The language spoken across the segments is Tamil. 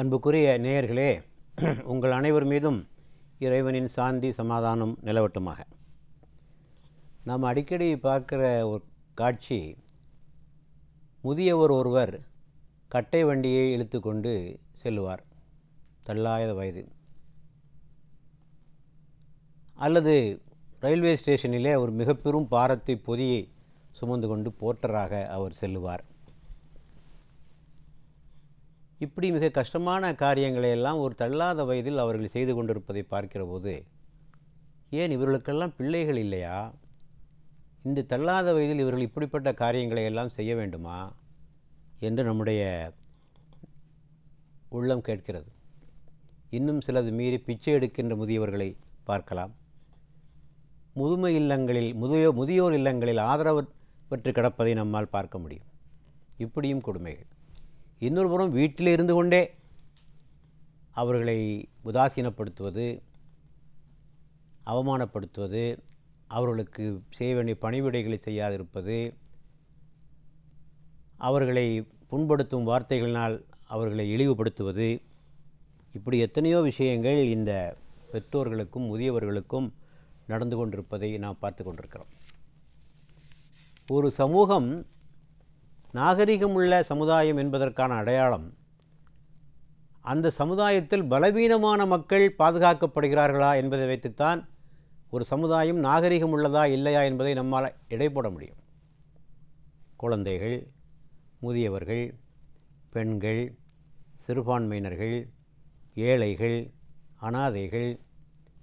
அன்புக்குரிய நேயர்களே உங்கள் அனைவர் மீதும் இறைவனின் சாந்தி சமாதானம் நிலவட்டுமாக நாம் அடிக்கடி பார்க்குற ஒரு காட்சி முதியவர் ஒருவர் கட்டை வண்டியை இழுத்து கொண்டு செல்லுவார் தள்ளாயத வயது அல்லது ரயில்வே ஸ்டேஷனிலே ஒரு மிகப்பெரும் பாரத்தை பொதியை சுமந்து கொண்டு போர்ட்டராக அவர் செல்லுவார் இப்படி மிக கஷ்டமான காரியங்களை எல்லாம் ஒரு தள்ளாத வயதில் அவர்கள் செய்து கொண்டிருப்பதை பார்க்கிற போது ஏன் இவர்களுக்கெல்லாம் பிள்ளைகள் இல்லையா இந்த தள்ளாத வயதில் இவர்கள் இப்படிப்பட்ட காரியங்களை எல்லாம் செய்ய வேண்டுமா என்று நம்முடைய உள்ளம் கேட்கிறது இன்னும் சிலது மீறி பிச்சை எடுக்கின்ற முதியவர்களை பார்க்கலாம் முதுமை இல்லங்களில் முதியோ முதியோர் இல்லங்களில் ஆதரவற்று கிடப்பதை நம்மால் பார்க்க முடியும் இப்படியும் கொடுமைகள் இன்னொரு புறம் வீட்டில் இருந்து கொண்டே அவர்களை உதாசீனப்படுத்துவது அவமானப்படுத்துவது அவர்களுக்கு செய்ய வேண்டிய பணிவிடைகளை செய்யாதிருப்பது அவர்களை புண்படுத்தும் வார்த்தைகளினால் அவர்களை இழிவுபடுத்துவது இப்படி எத்தனையோ விஷயங்கள் இந்த பெற்றோர்களுக்கும் முதியவர்களுக்கும் நடந்து கொண்டிருப்பதை நாம் பார்த்து கொண்டிருக்கிறோம் ஒரு சமூகம் நாகரிகமுள்ள சமுதாயம் என்பதற்கான அடையாளம் அந்த சமுதாயத்தில் பலவீனமான மக்கள் பாதுகாக்கப்படுகிறார்களா என்பதை வைத்துத்தான் ஒரு சமுதாயம் நாகரிகம் உள்ளதா இல்லையா என்பதை நம்மால் இடைப்பட போட முடியும் குழந்தைகள் முதியவர்கள் பெண்கள் சிறுபான்மையினர்கள் ஏழைகள் அனாதைகள்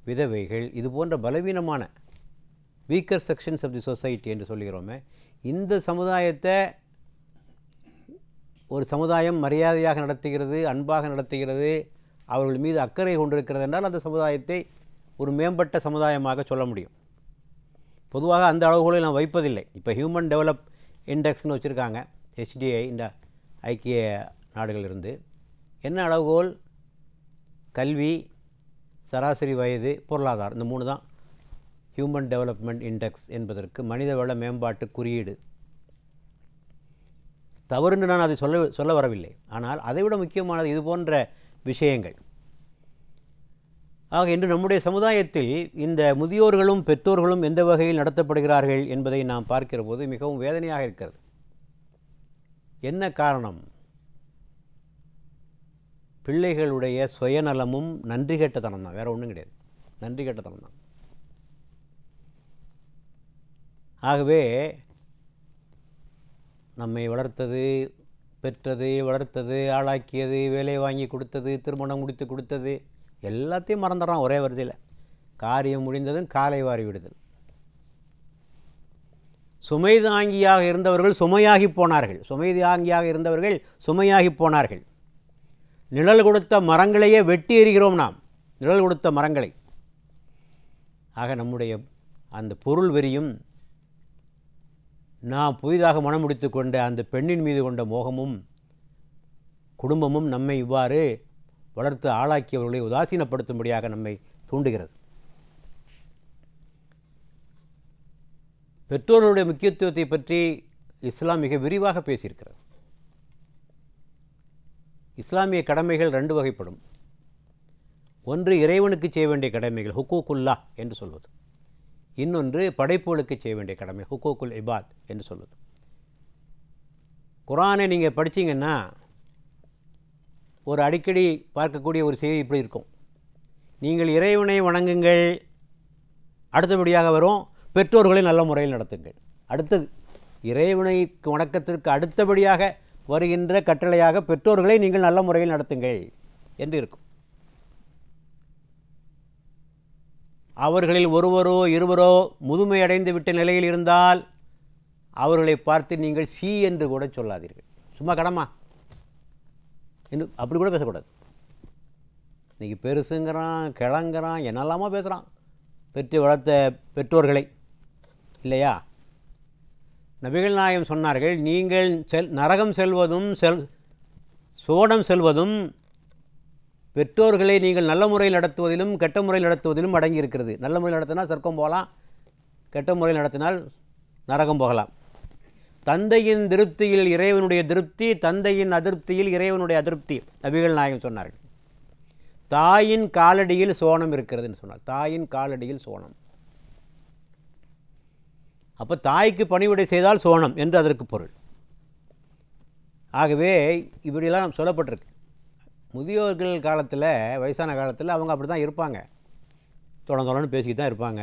விதவைகள் இது போன்ற பலவீனமான weaker sections of the society என்று சொல்கிறோமே இந்த சமுதாயத்தை ஒரு சமுதாயம் மரியாதையாக நடத்துகிறது அன்பாக நடத்துகிறது அவர்கள் மீது அக்கறை கொண்டிருக்கிறது என்றால் அந்த சமுதாயத்தை ஒரு மேம்பட்ட சமுதாயமாக சொல்ல முடியும் பொதுவாக அந்த அளவுகளை நான் வைப்பதில்லை இப்போ ஹியூமன் டெவலப் இண்டெக்ஸ்னு வச்சுருக்காங்க ஹெச்டிஐ இந்த ஐக்கிய நாடுகளிலிருந்து என்ன அளவுகோல் கல்வி சராசரி வயது பொருளாதாரம் இந்த மூணு தான் ஹியூமன் டெவலப்மெண்ட் இண்டெக்ஸ் என்பதற்கு மனித வள மேம்பாட்டு குறியீடு தவறுன்னு நான் அதை சொல்ல சொல்ல வரவில்லை ஆனால் அதைவிட முக்கியமானது இது போன்ற விஷயங்கள் ஆக இன்று நம்முடைய சமுதாயத்தில் இந்த முதியோர்களும் பெற்றோர்களும் எந்த வகையில் நடத்தப்படுகிறார்கள் என்பதை நாம் பார்க்கிற போது மிகவும் வேதனையாக இருக்கிறது என்ன காரணம் பிள்ளைகளுடைய சுயநலமும் நன்றி கெட்டத்தனம் தான் வேறு ஒன்றும் கிடையாது நன்றி கெட்டத்தனம் தான் ஆகவே நம்மை வளர்த்தது பெற்றது வளர்த்தது ஆளாக்கியது வேலை வாங்கி கொடுத்தது திருமணம் முடித்து கொடுத்தது எல்லாத்தையும் மறந்துடுறான் ஒரே வருதியில் காரியம் முடிந்ததும் காலை வாரி விடுதல் சுமை தாங்கியாக இருந்தவர்கள் சுமையாகி போனார்கள் சுமை தாங்கியாக இருந்தவர்கள் சுமையாகி போனார்கள் நிழல் கொடுத்த மரங்களையே வெட்டி எறிகிறோம் நாம் நிழல் கொடுத்த மரங்களை ஆக நம்முடைய அந்த பொருள் வெறியும் நான் புதிதாக முடித்து கொண்ட அந்த பெண்ணின் மீது கொண்ட மோகமும் குடும்பமும் நம்மை இவ்வாறு வளர்த்து ஆளாக்கியவர்களை உதாசீனப்படுத்தும்படியாக நம்மை தூண்டுகிறது பெற்றோர்களுடைய முக்கியத்துவத்தை பற்றி இஸ்லாம் மிக விரிவாக பேசியிருக்கிறது இஸ்லாமிய கடமைகள் ரெண்டு வகைப்படும் ஒன்று இறைவனுக்கு செய்ய வேண்டிய கடமைகள் ஹுக்கூக்குல்லா என்று சொல்வது இன்னொன்று படைப்புகளுக்கு செய்ய வேண்டிய கடமை ஹுக்கோக்குல் இபாத் என்று சொல்லுது குரானை நீங்கள் படித்தீங்கன்னா ஒரு அடிக்கடி பார்க்கக்கூடிய ஒரு செய்தி இப்படி இருக்கும் நீங்கள் இறைவனை வணங்குங்கள் அடுத்தபடியாக வரும் பெற்றோர்களை நல்ல முறையில் நடத்துங்கள் அடுத்தது இறைவனை வணக்கத்திற்கு அடுத்தபடியாக வருகின்ற கட்டளையாக பெற்றோர்களை நீங்கள் நல்ல முறையில் நடத்துங்கள் என்று இருக்கும் அவர்களில் ஒருவரோ இருவரோ முதுமையடைந்து விட்ட நிலையில் இருந்தால் அவர்களை பார்த்து நீங்கள் சி என்று கூட சொல்லாதீர்கள் சும்மா கடமா என்று அப்படி கூட பேசக்கூடாது இன்றைக்கி பெருசுங்கிறான் கிழங்குறான் என்னெல்லாமோ பேசுகிறான் பெற்று வளர்த்த பெற்றோர்களை இல்லையா நபிகள் நாயம் சொன்னார்கள் நீங்கள் செல் நரகம் செல்வதும் செல் சோடம் செல்வதும் பெற்றோர்களை நீங்கள் நல்ல முறையில் நடத்துவதிலும் கெட்ட முறையில் நடத்துவதிலும் அடங்கியிருக்கிறது நல்ல முறையில் நடத்தினால் சொர்க்கம் போகலாம் கெட்ட முறையில் நடத்தினால் நரகம் போகலாம் தந்தையின் திருப்தியில் இறைவனுடைய திருப்தி தந்தையின் அதிருப்தியில் இறைவனுடைய அதிருப்தி நபிகள் நாயகம் சொன்னார்கள் தாயின் காலடியில் சோனம் இருக்கிறதுன்னு சொன்னார் தாயின் காலடியில் சோனம் அப்போ தாய்க்கு பணிவிடை செய்தால் சோனம் என்று அதற்கு பொருள் ஆகவே இப்படிலாம் சொல்லப்பட்டிருக்கு முதியோர்கள் காலத்தில் வயசான காலத்தில் அவங்க அப்படி தான் இருப்பாங்க தொடர்ந்து தொடர்ந்து பேசிக்கிட்டு தான் இருப்பாங்க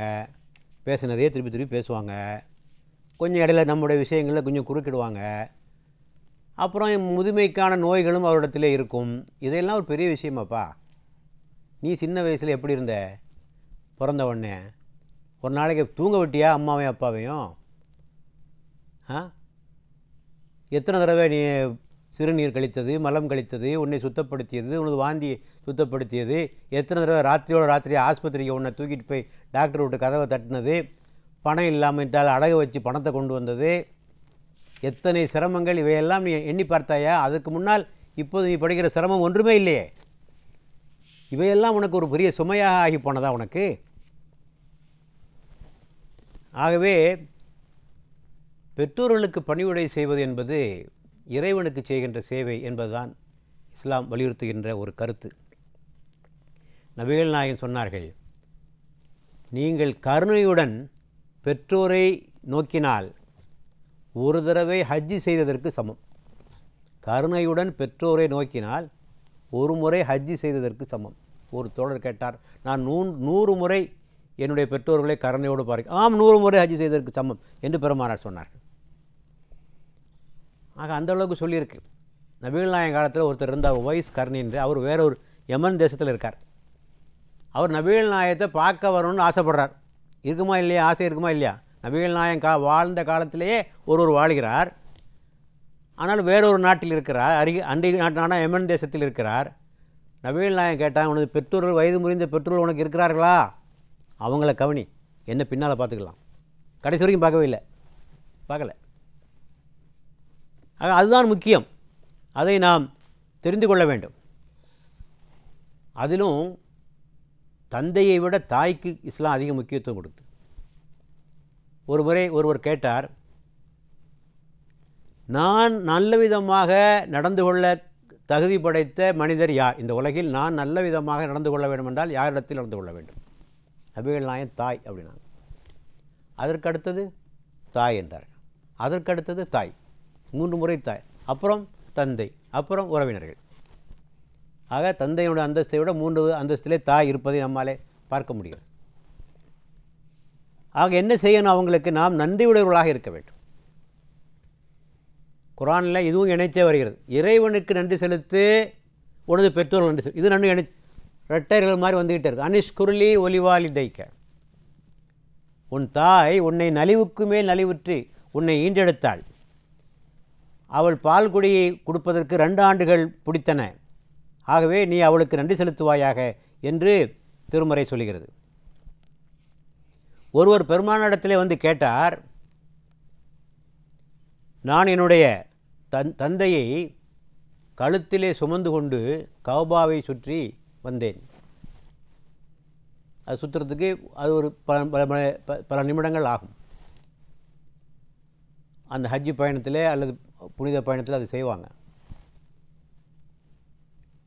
பேசினதையே திருப்பி திருப்பி பேசுவாங்க கொஞ்சம் இடையில நம்முடைய விஷயங்களில் கொஞ்சம் குறுக்கிடுவாங்க அப்புறம் முதுமைக்கான நோய்களும் அவரிடத்துல இருக்கும் இதையெல்லாம் ஒரு பெரிய விஷயமாப்பா நீ சின்ன வயசில் எப்படி இருந்த பிறந்த உடனே ஒரு நாளைக்கு தூங்க விட்டியா அம்மாவையும் அப்பாவையும் ஆ எத்தனை தடவை நீ சிறுநீர் கழித்தது மலம் கழித்தது உன்னை சுத்தப்படுத்தியது உனது வாந்தியை சுத்தப்படுத்தியது எத்தனை தடவை ராத்திரியோட ராத்திரி ஆஸ்பத்திரிக்கு உன்னை தூக்கிட்டு போய் டாக்டர் விட்டு கதவை தட்டினது பணம் இல்லாமல் விட்டால் அடகு வச்சு பணத்தை கொண்டு வந்தது எத்தனை சிரமங்கள் இவையெல்லாம் நீ எண்ணி பார்த்தாயா அதுக்கு முன்னால் இப்போது நீ படிக்கிற சிரமம் ஒன்றுமே இல்லையே இவையெல்லாம் உனக்கு ஒரு பெரிய சுமையாக ஆகி போனதா உனக்கு ஆகவே பெற்றோர்களுக்கு பணிவுடை செய்வது என்பது இறைவனுக்கு செய்கின்ற சேவை என்பதுதான் இஸ்லாம் வலியுறுத்துகின்ற ஒரு கருத்து நபிகள் நாயகன் சொன்னார்கள் நீங்கள் கருணையுடன் பெற்றோரை நோக்கினால் ஒரு தடவை ஹஜ்ஜி செய்ததற்கு சமம் கருணையுடன் பெற்றோரை நோக்கினால் ஒரு முறை ஹஜ்ஜி செய்ததற்கு சமம் ஒரு தோழர் கேட்டார் நான் நூ நூறு முறை என்னுடைய பெற்றோர்களை கருணையோடு பார்க்க ஆம் நூறு முறை ஹஜ்ஜி செய்ததற்கு சமம் என்று பெருமானார் சொன்னார்கள் ஆக அந்தளவுக்கு சொல்லியிருக்கு நாயகம் காலத்தில் ஒருத்தர் இருந்தார் ஒய்ஸ் கர்ணின்று அவர் வேற ஒரு யமன் தேசத்தில் இருக்கார் அவர் நபீல் நாயத்தை பார்க்க வரணும்னு ஆசைப்படுறார் இருக்குமா இல்லையா ஆசை இருக்குமா இல்லையா நபிகள் நாயன் கா வாழ்ந்த காலத்திலேயே ஒருவர் வாழ்கிறார் ஆனால் வேறொரு நாட்டில் இருக்கிறார் அருகே அண்டை நாட்டான எமன் தேசத்தில் இருக்கிறார் நபிகள் நாயன் கேட்டால் உனது பெற்றோர்கள் வயது முறிந்த பெற்றோர்கள் உனக்கு இருக்கிறார்களா அவங்கள கவனி என்ன பின்னால் பார்த்துக்கலாம் கடைசி வரைக்கும் பார்க்கவே இல்லை பார்க்கலை அதுதான் முக்கியம் அதை நாம் தெரிந்து கொள்ள வேண்டும் அதிலும் தந்தையை விட தாய்க்கு இஸ்லாம் அதிக முக்கியத்துவம் கொடுத்து ஒரு முறை ஒருவர் கேட்டார் நான் நல்ல விதமாக நடந்து கொள்ள தகுதி படைத்த மனிதர் யார் இந்த உலகில் நான் நல்ல விதமாக நடந்து கொள்ள வேண்டும் என்றால் யாரிடத்தில் நடந்து கொள்ள வேண்டும் நபிகள் நாயன் தாய் அப்படின்னாங்க அதற்கடுத்தது தாய் என்றார் அதற்கடுத்தது தாய் மூன்று முறை தாய் அப்புறம் தந்தை அப்புறம் உறவினர்கள் ஆக தந்தையினுடைய அந்தஸ்தை விட மூன்று அந்தஸ்திலே தாய் இருப்பதை நம்மாலே பார்க்க முடியும் ஆக என்ன செய்யணும் அவங்களுக்கு நாம் நன்றியுடையவர்களாக இருக்க வேண்டும் குரானில் இதுவும் இணைச்சே வருகிறது இறைவனுக்கு நன்றி செலுத்து உனது பெற்றோர்கள் நன்றி செலுத்து இது நன்றி இணை ரெட்டையர்கள் மாதிரி வந்துக்கிட்டே இருக்கு அனிஷ்குருளி ஒலிவாலி தைக்க உன் தாய் உன்னை நலிவுக்கு மேல் நலிவுற்றி உன்னை ஈன்றெடுத்தாள் அவள் பால் குடியை கொடுப்பதற்கு ரெண்டு ஆண்டுகள் பிடித்தன ஆகவே நீ அவளுக்கு நன்றி செலுத்துவாயாக என்று திருமுறை சொல்கிறது ஒருவர் பெருமானிடத்திலே வந்து கேட்டார் நான் என்னுடைய தன் தந்தையை கழுத்திலே சுமந்து கொண்டு கௌபாவை சுற்றி வந்தேன் அது சுற்றுறதுக்கு அது ஒரு பல பல நிமிடங்கள் ஆகும் அந்த ஹஜ்ஜி பயணத்தில் அல்லது புனித பயணத்தில் அது செய்வாங்க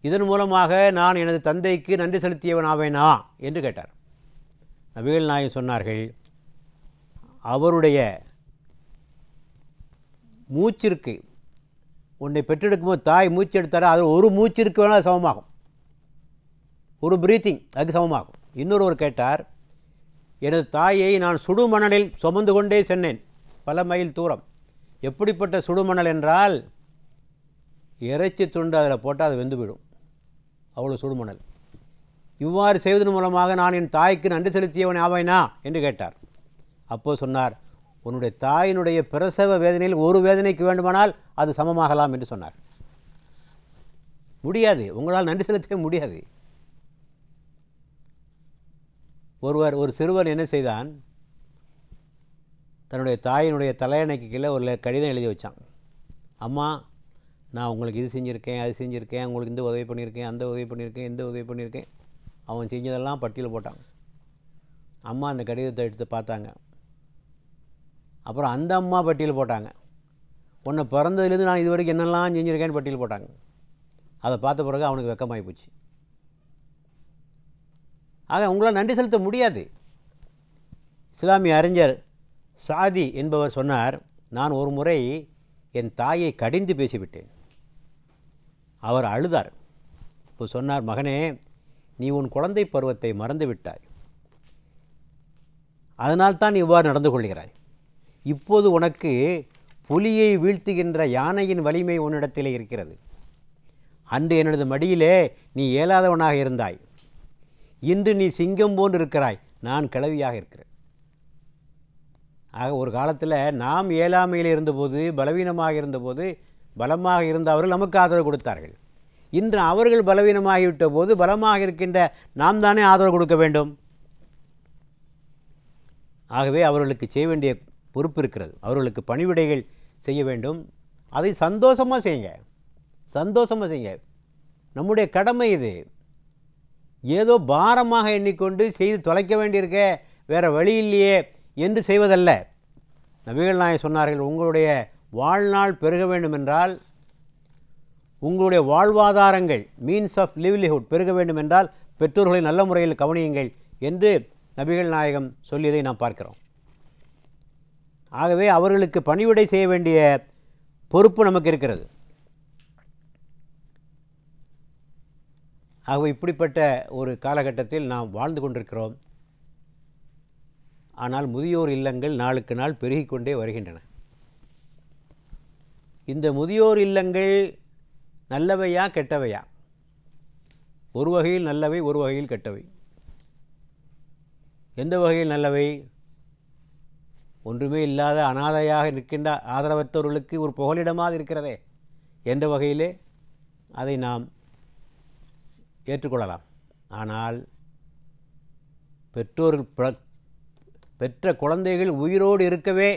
இதன் மூலமாக நான் எனது தந்தைக்கு நன்றி செலுத்தியவன் ஆவேனா என்று கேட்டார் நபிகள் நாயகம் சொன்னார்கள் அவருடைய மூச்சிற்கு உன்னை பெற்றெடுக்கும்போது தாய் மூச்சு எடுத்தார் அது ஒரு மூச்சிற்கு வேணால் சமமாகும் ஒரு பிரீத்திங் அதுக்கு சமமாகும் இன்னொருவர் கேட்டார் எனது தாயை நான் சுடுமணலில் சுமந்து கொண்டே சென்னேன் பல மைல் தூரம் எப்படிப்பட்ட சுடுமணல் என்றால் இறைச்சி துண்டு அதில் போட்டால் அது வெந்து போயிடும் அவ்வளோ சுடுமணல் இவ்வாறு செய்வதன் மூலமாக நான் என் தாய்க்கு நன்றி செலுத்தியவன் ஆவாய்னா என்று கேட்டார் அப்போது சொன்னார் உன்னுடைய தாயினுடைய பிரசவ வேதனையில் ஒரு வேதனைக்கு வேண்டுமானால் அது சமமாகலாம் என்று சொன்னார் முடியாது உங்களால் நன்றி செலுத்த முடியாது ஒருவர் ஒரு சிறுவன் என்ன செய்தான் தன்னுடைய தாயினுடைய தலையணைக்கு கீழே ஒரு கடிதம் எழுதி வச்சான் அம்மா நான் உங்களுக்கு இது செஞ்சுருக்கேன் அது செஞ்சுருக்கேன் உங்களுக்கு இந்த உதவி பண்ணியிருக்கேன் அந்த உதவி பண்ணியிருக்கேன் இந்த உதவி பண்ணியிருக்கேன் அவன் செஞ்சதெல்லாம் பட்டியல் போட்டான் அம்மா அந்த கடிதத்தை எடுத்து பார்த்தாங்க அப்புறம் அந்த அம்மா பட்டியல் போட்டாங்க உன்னை பிறந்ததுலேருந்து நான் இது வரைக்கும் என்னெல்லாம் செஞ்சுருக்கேன்னு பட்டியல் போட்டாங்க அதை பார்த்த பிறகு அவனுக்கு வெக்கமாகி போச்சு ஆக உங்களால் நன்றி செலுத்த முடியாது இஸ்லாமிய அறிஞர் சாதி என்பவர் சொன்னார் நான் ஒரு முறை என் தாயை கடிந்து பேசிவிட்டேன் அவர் அழுதார் இப்போ சொன்னார் மகனே நீ உன் குழந்தை பருவத்தை மறந்து விட்டாய் அதனால் தான் இவ்வாறு நடந்து கொள்கிறாய் இப்போது உனக்கு புலியை வீழ்த்துகின்ற யானையின் வலிமை உன்னிடத்திலே இருக்கிறது அன்று எனது மடியிலே நீ இயலாதவனாக இருந்தாய் இன்று நீ சிங்கம் போன்று இருக்கிறாய் நான் கிளவியாக இருக்கிறேன் ஆக ஒரு காலத்தில் நாம் ஏழாமையில் இருந்தபோது பலவீனமாக இருந்தபோது பலமாக இருந்த அவர்கள் நமக்கு ஆதரவு கொடுத்தார்கள் இன்று அவர்கள் பலவீனமாகிவிட்ட போது பலமாக இருக்கின்ற நாம் தானே ஆதரவு கொடுக்க வேண்டும் ஆகவே அவர்களுக்கு செய்ய வேண்டிய பொறுப்பு இருக்கிறது அவர்களுக்கு பணிவிடைகள் செய்ய வேண்டும் அதை சந்தோஷமாக செய்யுங்க சந்தோஷமாக செய்யுங்க நம்முடைய கடமை இது ஏதோ பாரமாக எண்ணிக்கொண்டு செய்து தொலைக்க வேண்டியிருக்க வேறு வழி இல்லையே என்று செய்வதல்ல நபிகள் நாயகம் சொன்னார்கள் உங்களுடைய வாழ்நாள் பெருக வேண்டுமென்றால் உங்களுடைய வாழ்வாதாரங்கள் மீன்ஸ் ஆஃப் லிவ்லிஹுட் பெருக வேண்டுமென்றால் பெற்றோர்களை நல்ல முறையில் கவனியுங்கள் என்று நபிகள் நாயகம் சொல்லியதை நாம் பார்க்கிறோம் ஆகவே அவர்களுக்கு பணிவிடை செய்ய வேண்டிய பொறுப்பு நமக்கு இருக்கிறது ஆகவே இப்படிப்பட்ட ஒரு காலகட்டத்தில் நாம் வாழ்ந்து கொண்டிருக்கிறோம் ஆனால் முதியோர் இல்லங்கள் நாளுக்கு நாள் பெருகிக்கொண்டே வருகின்றன இந்த முதியோர் இல்லங்கள் நல்லவையா கெட்டவையா ஒரு வகையில் நல்லவை ஒரு வகையில் கெட்டவை எந்த வகையில் நல்லவை ஒன்றுமே இல்லாத அனாதையாக நிற்கின்ற ஆதரவற்றவர்களுக்கு ஒரு புகலிடமாக இருக்கிறதே என்ற வகையிலே அதை நாம் ஏற்றுக்கொள்ளலாம் ஆனால் பெற்றோர் பெற்ற குழந்தைகள் உயிரோடு இருக்கவே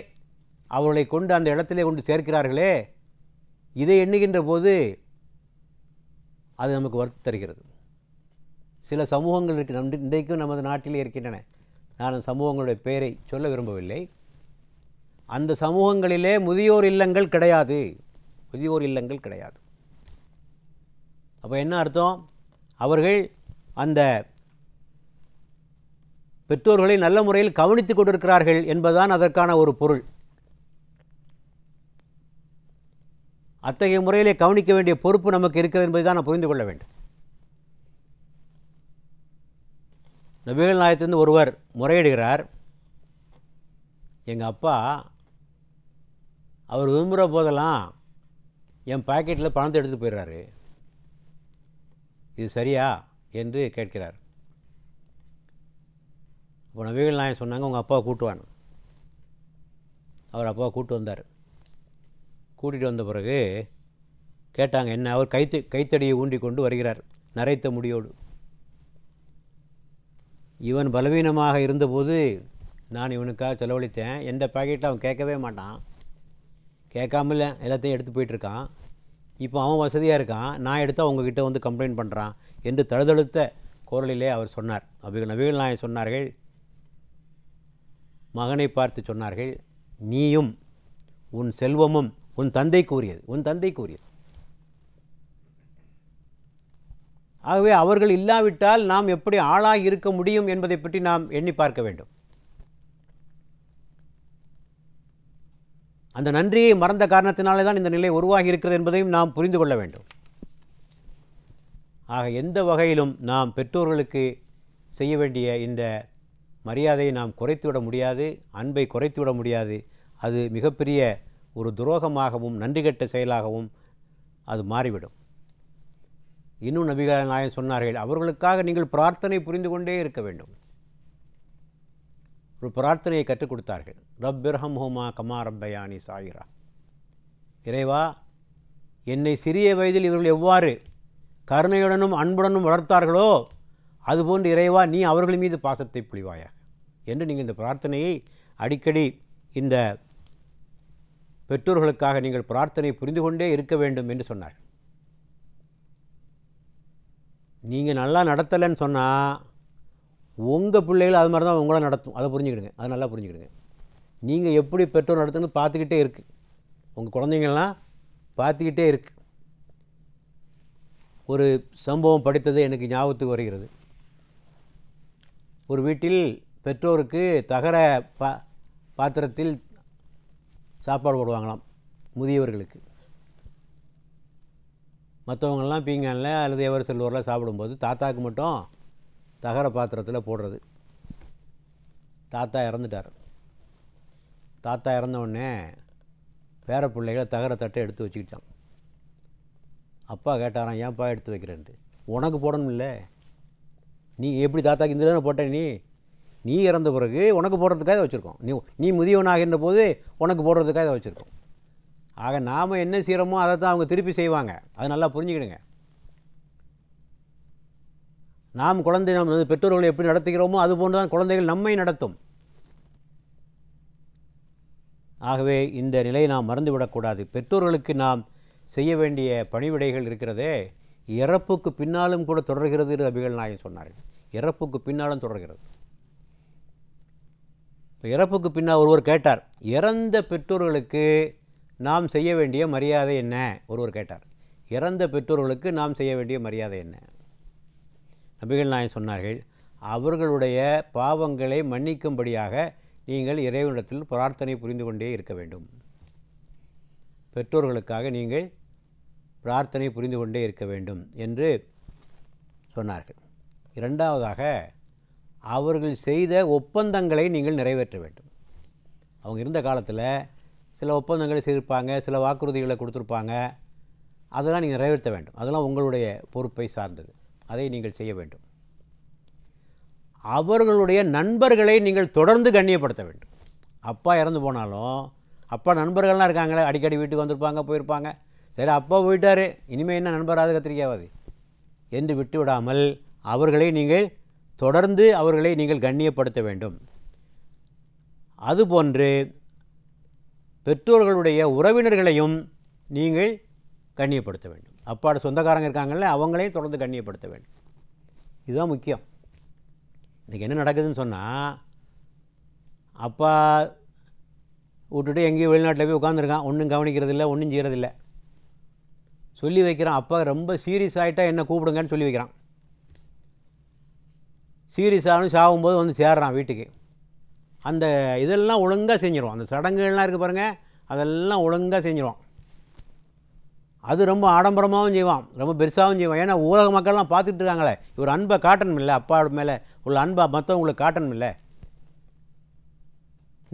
அவர்களை கொண்டு அந்த இடத்திலே கொண்டு சேர்க்கிறார்களே இதை எண்ணுகின்ற போது அது நமக்கு வருத்த தருகிறது சில சமூகங்கள் இருக்கு நம் இன்றைக்கும் நமது நாட்டிலே இருக்கின்றன நான் அந்த சமூகங்களுடைய பெயரை சொல்ல விரும்பவில்லை அந்த சமூகங்களிலே முதியோர் இல்லங்கள் கிடையாது முதியோர் இல்லங்கள் கிடையாது அப்போ என்ன அர்த்தம் அவர்கள் அந்த பெற்றோர்களை நல்ல முறையில் கவனித்துக் கொண்டிருக்கிறார்கள் என்பதுதான் அதற்கான ஒரு பொருள் அத்தகைய முறையிலே கவனிக்க வேண்டிய பொறுப்பு நமக்கு இருக்கிறது என்பதை தான் நான் புரிந்து கொள்ள வேண்டும் நபிகள் நாயத்திலிருந்து ஒருவர் முறையிடுகிறார் எங்கள் அப்பா அவர் விரும்புகிற போதெல்லாம் என் பாக்கெட்டில் பணத்தை எடுத்து போயிடுறாரு இது சரியா என்று கேட்கிறார் இப்போ நவீன நாயன் சொன்னாங்க உங்கள் அப்பாவை கூட்டுவான் அவர் அப்பாவை கூப்பிட்டு வந்தார் கூட்டிகிட்டு வந்த பிறகு கேட்டாங்க என்ன அவர் கைத்து கைத்தடியை ஊண்டி கொண்டு வருகிறார் நரைத்த முடியோடு இவன் பலவீனமாக இருந்தபோது நான் இவனுக்காக செலவழித்தேன் எந்த பேக்கெட்டும் அவன் கேட்கவே மாட்டான் கேட்காமல எல்லாத்தையும் எடுத்து போயிட்டுருக்கான் இப்போ அவன் வசதியாக இருக்கான் நான் எடுத்து அவங்கக்கிட்ட வந்து கம்ப்ளைண்ட் பண்ணுறான் என்று தழுதழுத்த குரலிலே அவர் சொன்னார் அப்படி நவீன நாயன் சொன்னார்கள் மகனை பார்த்து சொன்னார்கள் நீயும் உன் செல்வமும் உன் தந்தை கூறியது உன் தந்தை கூறியது ஆகவே அவர்கள் இல்லாவிட்டால் நாம் எப்படி ஆளாக இருக்க முடியும் என்பதை பற்றி நாம் எண்ணி பார்க்க வேண்டும் அந்த நன்றியை மறந்த காரணத்தினாலே தான் இந்த நிலை உருவாகி இருக்கிறது என்பதையும் நாம் புரிந்து கொள்ள வேண்டும் ஆக எந்த வகையிலும் நாம் பெற்றோர்களுக்கு செய்ய வேண்டிய இந்த மரியாதையை நாம் குறைத்துவிட முடியாது அன்பை குறைத்துவிட முடியாது அது மிகப்பெரிய ஒரு துரோகமாகவும் நன்றி கெட்ட செயலாகவும் அது மாறிவிடும் இன்னும் நபிகள நாயன் சொன்னார்கள் அவர்களுக்காக நீங்கள் பிரார்த்தனை புரிந்து கொண்டே இருக்க வேண்டும் ஒரு பிரார்த்தனையை கற்றுக் கொடுத்தார்கள் ரப்பிர்ஹம் ஹோமா கமா ரப்பயானி சாயிரா இறைவா என்னை சிறிய வயதில் இவர்கள் எவ்வாறு கருணையுடனும் அன்புடனும் வளர்த்தார்களோ அதுபோன்று இறைவா நீ அவர்கள் மீது பாசத்தை புரிவாயாக என்று நீங்கள் இந்த பிரார்த்தனையை அடிக்கடி இந்த பெற்றோர்களுக்காக நீங்கள் பிரார்த்தனை புரிந்து கொண்டே இருக்க வேண்டும் என்று சொன்னார் நீங்கள் நல்லா நடத்தலைன்னு சொன்னால் உங்கள் பிள்ளைகள் அது மாதிரி தான் உங்களை நடத்தும் அதை புரிஞ்சுக்கிடுங்க அதை நல்லா புரிஞ்சுக்கிடுங்க நீங்கள் எப்படி பெற்றோர் நடத்துன்னு பார்த்துக்கிட்டே இருக்குது உங்கள் குழந்தைங்கள்லாம் பார்த்துக்கிட்டே இருக்குது ஒரு சம்பவம் படித்தது எனக்கு ஞாபகத்துக்கு வருகிறது ஒரு வீட்டில் பெற்றோருக்கு தகர பா பாத்திரத்தில் சாப்பாடு போடுவாங்களாம் முதியவர்களுக்கு மற்றவங்கள்லாம் பீங்கானில் அல்லது எவர் செல்வரில் சாப்பிடும்போது தாத்தாவுக்கு மட்டும் தகர பாத்திரத்தில் போடுறது தாத்தா இறந்துட்டார் தாத்தா இறந்தவுடனே பேர பிள்ளைகளை தகர தட்டை எடுத்து வச்சுக்கிட்டான் அப்பா கேட்டாரான் ஏன்ப்பா எடுத்து வைக்கிறேன்ட்டு உனக்கு போடணும் இல்லை நீ எப்படி தாத்தாக்கு இந்த தானே போட்டேன் நீ நீ இறந்த பிறகு உனக்கு போடுறதுக்காக வச்சுருக்கோம் நீ நீ முதியவனாகின்ற போது உனக்கு போடுறதுக்காக வச்சுருக்கோம் ஆக நாம் என்ன செய்கிறோமோ அதை தான் அவங்க திருப்பி செய்வாங்க அதை நல்லா புரிஞ்சுக்கிடுங்க நாம் குழந்தை நாம் பெற்றோர்களை எப்படி நடத்துகிறோமோ அது போன்று தான் குழந்தைகள் நம்மை நடத்தும் ஆகவே இந்த நிலையை நாம் மறந்துவிடக்கூடாது பெற்றோர்களுக்கு நாம் செய்ய வேண்டிய பணிவிடைகள் இருக்கிறதே இறப்புக்கு பின்னாலும் கூட தொடர்கிறது என்று அபிகள் நாயன் சொன்னார்கள் இறப்புக்கு பின்னாலும் தொடர்கிறது இப்போ இறப்புக்கு பின்னால் ஒருவர் கேட்டார் இறந்த பெற்றோர்களுக்கு நாம் செய்ய வேண்டிய மரியாதை என்ன ஒருவர் கேட்டார் இறந்த பெற்றோர்களுக்கு நாம் செய்ய வேண்டிய மரியாதை என்ன நபிகள் நாயன் சொன்னார்கள் அவர்களுடைய பாவங்களை மன்னிக்கும்படியாக நீங்கள் இறைவனிடத்தில் பிரார்த்தனை புரிந்து கொண்டே இருக்க வேண்டும் பெற்றோர்களுக்காக நீங்கள் பிரார்த்தனை புரிந்து கொண்டே இருக்க வேண்டும் என்று சொன்னார்கள் இரண்டாவதாக அவர்கள் செய்த ஒப்பந்தங்களை நீங்கள் நிறைவேற்ற வேண்டும் அவங்க இருந்த காலத்தில் சில ஒப்பந்தங்களை செய்திருப்பாங்க சில வாக்குறுதிகளை கொடுத்துருப்பாங்க அதெல்லாம் நீங்கள் நிறைவேற்ற வேண்டும் அதெல்லாம் உங்களுடைய பொறுப்பை சார்ந்தது அதை நீங்கள் செய்ய வேண்டும் அவர்களுடைய நண்பர்களை நீங்கள் தொடர்ந்து கண்ணியப்படுத்த வேண்டும் அப்பா இறந்து போனாலும் அப்பா நண்பர்கள்லாம் இருக்காங்களே அடிக்கடி வீட்டுக்கு வந்திருப்பாங்க போயிருப்பாங்க சரி அப்பா போயிட்டார் இனிமேல் என்ன நண்பராது கத்திரிக்காவது என்று விட்டு விடாமல் அவர்களை நீங்கள் தொடர்ந்து அவர்களை நீங்கள் கண்ணியப்படுத்த வேண்டும் அதுபோன்று பெற்றோர்களுடைய உறவினர்களையும் நீங்கள் கண்ணியப்படுத்த வேண்டும் அப்பாடு சொந்தக்காரங்க இருக்காங்கல்ல அவங்களையும் தொடர்ந்து கண்ணியப்படுத்த வேண்டும் இதுதான் முக்கியம் இன்றைக்கி என்ன நடக்குதுன்னு சொன்னால் அப்பா விட்டுட்டு எங்கேயும் வெளிநாட்டில் போய் உட்காந்துருக்கான் ஒன்றும் கவனிக்கிறதில்ல ஒன்றும் செய்கிறதில்ல சொல்லி வைக்கிறான் அப்பா ரொம்ப சீரியஸ் ஆகிட்டா என்ன கூப்பிடுங்கன்னு சொல்லி வைக்கிறான் சீரியஸானு சாகும்போது வந்து சேர்றான் வீட்டுக்கு அந்த இதெல்லாம் ஒழுங்காக செஞ்சிடும் அந்த சடங்குகள்லாம் இருக்குது பாருங்கள் அதெல்லாம் ஒழுங்காக செஞ்சிடும் அது ரொம்ப ஆடம்பரமாகவும் செய்வான் ரொம்ப பெருசாகவும் செய்வான் ஏன்னா ஊரக மக்கள்லாம் பார்த்துட்டு இருக்காங்களே இவர் அன்பை காட்டணும் இல்லை அப்பா மேலே உள்ள அன்பை மற்றவங்களுக்கு காட்டணும் இல்லை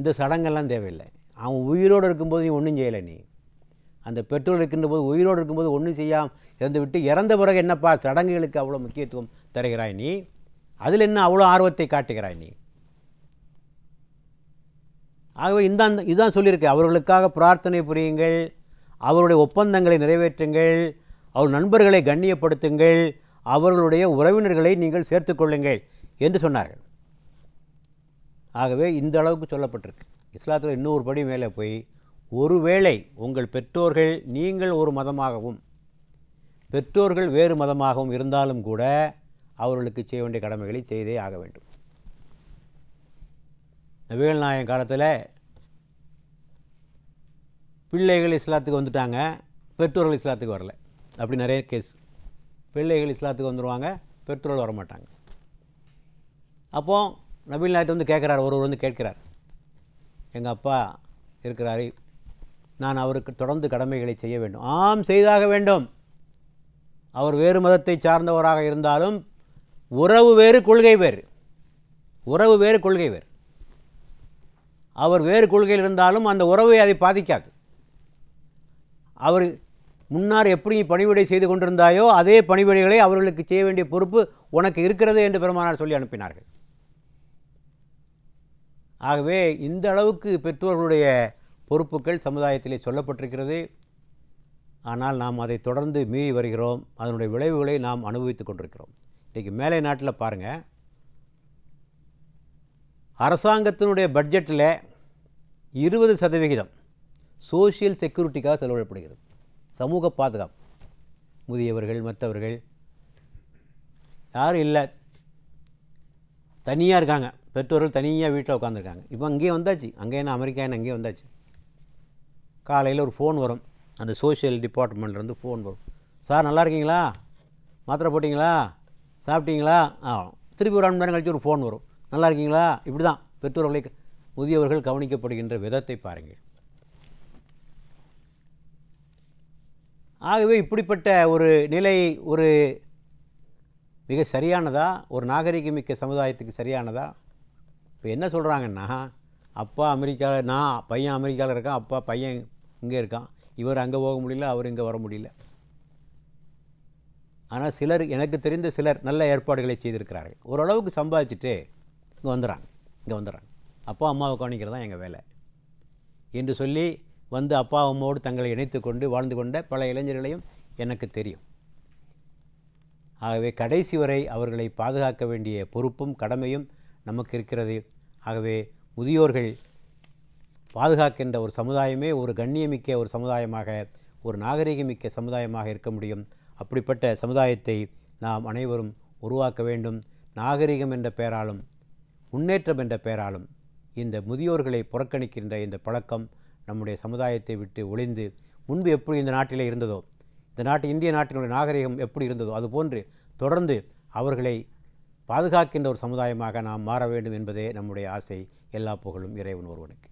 இந்த சடங்கெல்லாம் தேவையில்லை அவன் உயிரோடு இருக்கும்போது நீ ஒன்றும் செய்யலை நீ அந்த பெற்றோர் இருக்கின்ற போது உயிரோடு இருக்கும்போது ஒன்றும் செய்யாமல் இறந்து விட்டு இறந்த பிறகு என்னப்பா சடங்குகளுக்கு அவ்வளோ முக்கியத்துவம் தருகிறாய் நீ அதில் என்ன அவ்வளோ ஆர்வத்தை காட்டுகிறாய் நீ ஆகவே இந்த இதுதான் சொல்லியிருக்கேன் அவர்களுக்காக பிரார்த்தனை புரியுங்கள் அவருடைய ஒப்பந்தங்களை நிறைவேற்றுங்கள் அவர் நண்பர்களை கண்ணியப்படுத்துங்கள் அவர்களுடைய உறவினர்களை நீங்கள் சேர்த்து கொள்ளுங்கள் என்று சொன்னார்கள் ஆகவே இந்த அளவுக்கு சொல்லப்பட்டிருக்கு இஸ்லாத்தில் இன்னொரு படி மேலே போய் ஒருவேளை உங்கள் பெற்றோர்கள் நீங்கள் ஒரு மதமாகவும் பெற்றோர்கள் வேறு மதமாகவும் இருந்தாலும் கூட அவர்களுக்கு செய்ய வேண்டிய கடமைகளை செய்தே ஆக வேண்டும் நபிகள் நாயகம் காலத்தில் பிள்ளைகள் இஸ்லாத்துக்கு வந்துட்டாங்க பெற்றோர்கள் இஸ்லாத்துக்கு வரல அப்படி நிறைய கேஸ் பிள்ளைகள் இஸ்லாத்துக்கு வந்துடுவாங்க பெற்றோர்கள் வரமாட்டாங்க அப்போது நபீல் நாயத்தை வந்து கேட்குறார் ஒருவர் வந்து கேட்கிறார் எங்கள் அப்பா இருக்கிறாரு நான் அவருக்கு தொடர்ந்து கடமைகளை செய்ய வேண்டும் ஆம் செய்தாக வேண்டும் அவர் வேறு மதத்தை சார்ந்தவராக இருந்தாலும் உறவு வேறு கொள்கை வேறு உறவு வேறு கொள்கை வேறு அவர் வேறு கொள்கையில் இருந்தாலும் அந்த உறவை அதை பாதிக்காது அவர் முன்னார் எப்படி பணிவிடை செய்து கொண்டிருந்தாயோ அதே பணிவிடைகளை அவர்களுக்கு செய்ய வேண்டிய பொறுப்பு உனக்கு இருக்கிறது என்று பெருமானார் சொல்லி அனுப்பினார்கள் ஆகவே இந்த அளவுக்கு பெற்றோர்களுடைய பொறுப்புகள் சமுதாயத்திலே சொல்லப்பட்டிருக்கிறது ஆனால் நாம் அதை தொடர்ந்து மீறி வருகிறோம் அதனுடைய விளைவுகளை நாம் அனுபவித்து கொண்டிருக்கிறோம் இன்றைக்கி மேலை நாட்டில் பாருங்கள் அரசாங்கத்தினுடைய பட்ஜெட்டில் இருபது சதவிகிதம் சோசியல் செக்யூரிட்டிக்காக செலவிடப்படுகிறது சமூக பாதுகாப்பு முதியவர்கள் மற்றவர்கள் யாரும் இல்லை தனியாக இருக்காங்க பெற்றோர்கள் தனியாக வீட்டில் உட்காந்துருக்காங்க இப்போ அங்கேயே வந்தாச்சு அங்கே என்ன அமெரிக்கா என்ன அங்கேயே வந்தாச்சு காலையில் ஒரு ஃபோன் வரும் அந்த சோஷியல் டிபார்ட்மெண்ட்லேருந்து ஃபோன் வரும் சார் நல்லா இருக்கீங்களா மாத்திரை போட்டிங்களா சாப்பிட்டீங்களா ஆகணும் திருப்பி ஒரு மணி நேரம் கழித்து ஒரு ஃபோன் வரும் நல்லா இருக்கீங்களா இப்படி தான் பெற்றோர்களை முதியவர்கள் கவனிக்கப்படுகின்ற விதத்தை பாருங்கள் ஆகவே இப்படிப்பட்ட ஒரு நிலை ஒரு மிக சரியானதா ஒரு நாகரிகமிக்க சமுதாயத்துக்கு சரியானதா இப்போ என்ன சொல்கிறாங்கன்னா அப்பா அமெரிக்காவில் நான் பையன் அமெரிக்காவில் இருக்கான் அப்பா பையன் இங்கே இருக்கான் இவர் அங்கே போக முடியல அவர் இங்கே வர முடியல ஆனால் சிலர் எனக்கு தெரிந்த சிலர் நல்ல ஏற்பாடுகளை செய்திருக்கிறார்கள் ஓரளவுக்கு சம்பாதிச்சுட்டு இங்கே வந்துடுறாங்க இங்கே வந்துடுறாங்க அப்பா அம்மாவை கவனிக்கிறது தான் எங்கள் வேலை என்று சொல்லி வந்து அப்பா அம்மாவோடு தங்களை இணைத்து கொண்டு வாழ்ந்து கொண்ட பல இளைஞர்களையும் எனக்கு தெரியும் ஆகவே கடைசி வரை அவர்களை பாதுகாக்க வேண்டிய பொறுப்பும் கடமையும் நமக்கு இருக்கிறது ஆகவே முதியோர்கள் பாதுகாக்கின்ற ஒரு சமுதாயமே ஒரு கண்ணியமிக்க ஒரு சமுதாயமாக ஒரு நாகரிகமிக்க சமுதாயமாக இருக்க முடியும் அப்படிப்பட்ட சமுதாயத்தை நாம் அனைவரும் உருவாக்க வேண்டும் நாகரிகம் என்ற பெயராலும் முன்னேற்றம் என்ற பெயராலும் இந்த முதியோர்களை புறக்கணிக்கின்ற இந்த பழக்கம் நம்முடைய சமுதாயத்தை விட்டு ஒளிந்து முன்பு எப்படி இந்த நாட்டிலே இருந்ததோ இந்த நாட்டு இந்திய நாட்டினுடைய நாகரிகம் எப்படி இருந்ததோ அதுபோன்று தொடர்ந்து அவர்களை பாதுகாக்கின்ற ஒரு சமுதாயமாக நாம் மாற வேண்டும் என்பதே நம்முடைய ஆசை எல்லா புகழும் இறைவன் ஒருவனுக்கு